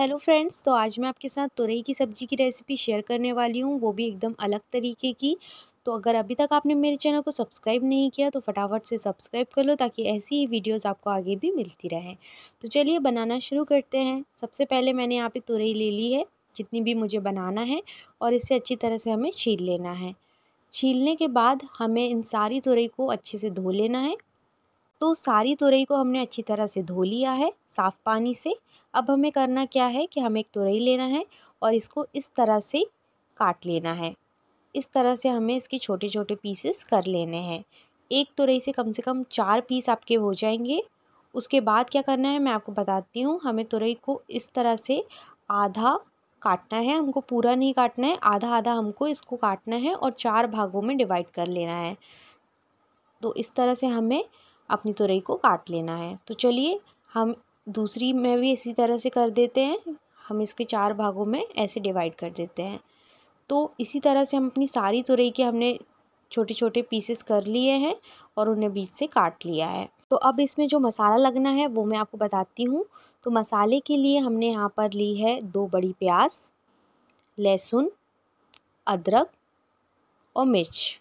hello friends तो आज मैं आपके साथ तुरई की सब्ज़ी की रेसिपी शेयर करने वाली हूँ वो भी एकदम अलग तरीके की तो अगर अभी तक आपने मेरे चैनल को सब्सक्राइब नहीं किया तो फटाफट से सब्सक्राइब कर लो ताकि ऐसी ही वीडियोस आपको आगे भी मिलती रहे तो चलिए बनाना शुरू करते हैं सबसे पहले मैंने यहाँ पे तुरई ले ली है जितनी भी मुझे बनाना है और इसे अच्छी तरह से हमें छील लेना है छीलने के बाद हमें इन सारी तुरई को अच्छे से धो लेना है तो सारी तुरई को हमने अच्छी तरह से धो लिया है साफ़ पानी से अब हमें करना क्या है कि हमें एक तुरई लेना है और इसको इस तरह से काट लेना है इस तरह से हमें इसके छोटे छोटे पीसेस कर लेने हैं एक तुरई से कम से कम चार पीस आपके हो जाएंगे उसके बाद क्या करना है मैं आपको बताती हूँ हमें तुरई को इस तरह से आधा काटना है हमको पूरा नहीं काटना है आधा आधा हमको इसको काटना है और चार भागों में डिवाइड कर लेना है तो इस तरह से हमें अपनी तुरई को काट लेना है तो चलिए हम दूसरी में भी इसी तरह से कर देते हैं हम इसके चार भागों में ऐसे डिवाइड कर देते हैं तो इसी तरह से हम अपनी सारी तुरई के हमने छोटे छोटे पीसेस कर लिए हैं और उन्हें बीच से काट लिया है तो अब इसमें जो मसाला लगना है वो मैं आपको बताती हूँ तो मसाले के लिए हमने यहाँ पर ली है दो बड़ी प्याज लहसुन अदरक और मिर्च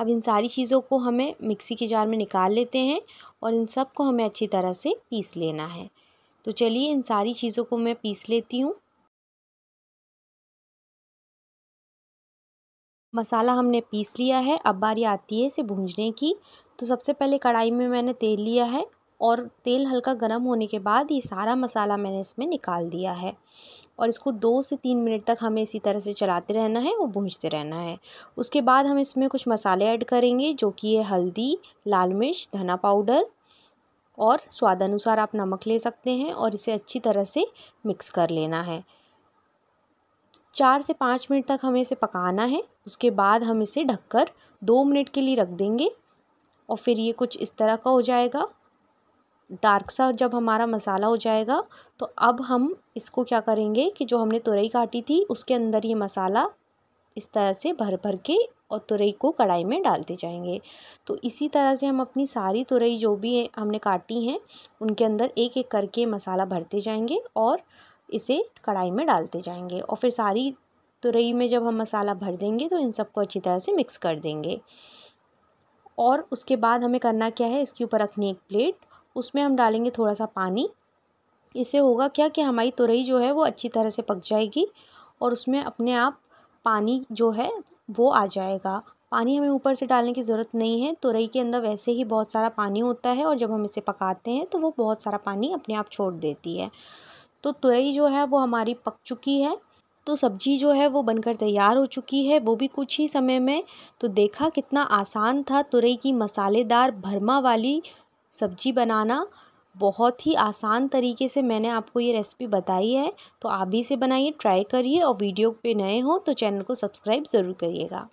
अब इन सारी चीज़ों को हमें मिक्सी के जार में निकाल लेते हैं और इन सब को हमें अच्छी तरह से पीस लेना है तो चलिए इन सारी चीज़ों को मैं पीस लेती हूँ मसाला हमने पीस लिया है अब बारी आती है इसे भूंजने की तो सबसे पहले कढ़ाई में मैंने तेल लिया है और तेल हल्का गर्म होने के बाद ये सारा मसाला मैंने इसमें निकाल दिया है और इसको दो से तीन मिनट तक हमें इसी तरह से चलाते रहना है और भूंजते रहना है उसके बाद हम इसमें कुछ मसाले ऐड करेंगे जो कि है हल्दी लाल मिर्च धना पाउडर और स्वाद अनुसार आप नमक ले सकते हैं और इसे अच्छी तरह से मिक्स कर लेना है चार से पाँच मिनट तक हमें इसे पकाना है उसके बाद हम इसे ढककर दो मिनट के लिए रख देंगे और फिर ये कुछ इस तरह का हो जाएगा डार्क सा जब हमारा मसाला हो जाएगा तो अब हम इसको क्या करेंगे कि जो हमने तुरई काटी थी उसके अंदर ये मसाला इस तरह से भर भर के और तुरई को कढ़ाई में डालते जाएंगे तो इसी तरह से हम अपनी सारी तुरई जो भी है हमने काटी हैं उनके अंदर एक एक करके मसाला भरते जाएंगे और इसे कढ़ाई में डालते जाएंगे और फिर सारी तुरई में जब हम मसाला भर देंगे तो इन सबको अच्छी तरह से मिक्स कर देंगे और उसके बाद हमें करना क्या है इसके ऊपर रखनी एक प्लेट उसमें हम डालेंगे थोड़ा सा पानी इससे होगा क्या कि हमारी तुरई जो है वो अच्छी तरह से पक जाएगी और उसमें अपने आप पानी जो है वो आ जाएगा पानी हमें ऊपर से डालने की ज़रूरत नहीं है तुरई के अंदर वैसे ही बहुत सारा पानी होता है और जब हम इसे पकाते हैं तो वो बहुत सारा पानी अपने आप छोड़ देती है तो तुरई जो है वो हमारी पक चुकी है तो सब्जी जो है वो बनकर तैयार हो चुकी है वो भी कुछ ही समय में तो देखा कितना आसान था तुरई की मसालेदार भरमा वाली सब्जी बनाना बहुत ही आसान तरीके से मैंने आपको ये रेसिपी बताई है तो आप भी इसे बनाइए ट्राई करिए और वीडियो पे नए हो तो चैनल को सब्सक्राइब ज़रूर करिएगा